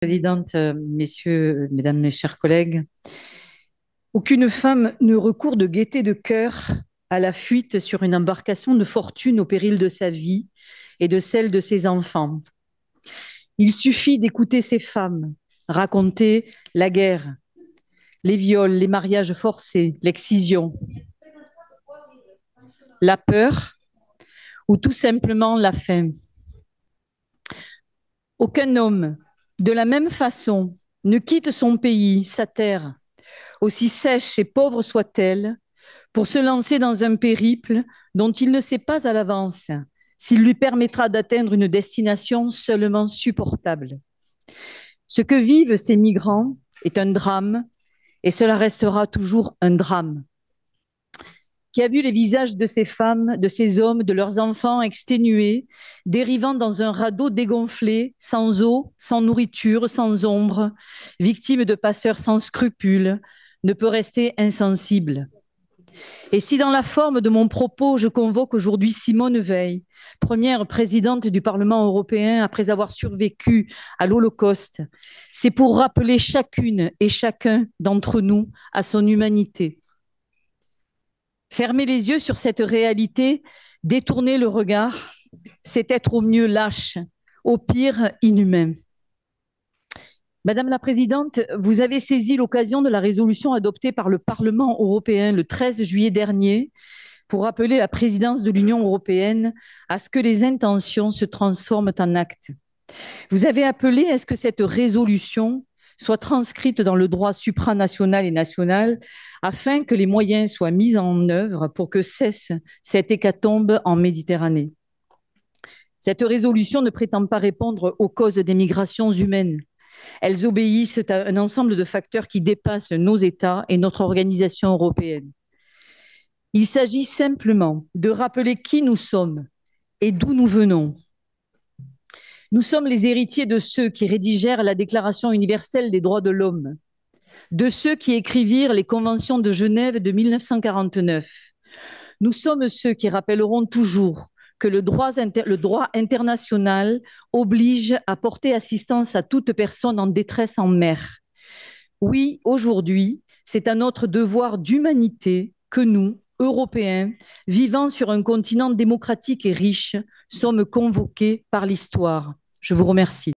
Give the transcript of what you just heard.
Présidente, euh, messieurs, euh, mesdames, mes chers collègues, aucune femme ne recourt de gaieté de cœur à la fuite sur une embarcation de fortune au péril de sa vie et de celle de ses enfants. Il suffit d'écouter ces femmes raconter la guerre, les viols, les mariages forcés, l'excision, la peur ou tout simplement la faim. Aucun homme de la même façon, ne quitte son pays, sa terre, aussi sèche et pauvre soit-elle, pour se lancer dans un périple dont il ne sait pas à l'avance s'il lui permettra d'atteindre une destination seulement supportable. Ce que vivent ces migrants est un drame et cela restera toujours un drame qui a vu les visages de ces femmes, de ces hommes, de leurs enfants exténués, dérivant dans un radeau dégonflé, sans eau, sans nourriture, sans ombre, victimes de passeurs sans scrupules, ne peut rester insensible. Et si dans la forme de mon propos, je convoque aujourd'hui Simone Veil, première présidente du Parlement européen après avoir survécu à l'Holocauste, c'est pour rappeler chacune et chacun d'entre nous à son humanité, Fermer les yeux sur cette réalité, détourner le regard, c'est être au mieux lâche, au pire inhumain. Madame la Présidente, vous avez saisi l'occasion de la résolution adoptée par le Parlement européen le 13 juillet dernier pour appeler la présidence de l'Union européenne à ce que les intentions se transforment en actes. Vous avez appelé à ce que cette résolution soit transcrite dans le droit supranational et national afin que les moyens soient mis en œuvre pour que cesse cette hécatombe en Méditerranée. Cette résolution ne prétend pas répondre aux causes des migrations humaines. Elles obéissent à un ensemble de facteurs qui dépassent nos États et notre organisation européenne. Il s'agit simplement de rappeler qui nous sommes et d'où nous venons, nous sommes les héritiers de ceux qui rédigèrent la Déclaration universelle des droits de l'homme, de ceux qui écrivirent les conventions de Genève de 1949. Nous sommes ceux qui rappelleront toujours que le droit, international oblige à porter assistance à toute personne en détresse en mer. Oui, aujourd'hui, c'est à notre devoir d'humanité que nous, européens, vivant sur un continent démocratique et riche, sommes convoqués par l'histoire. Je vous remercie.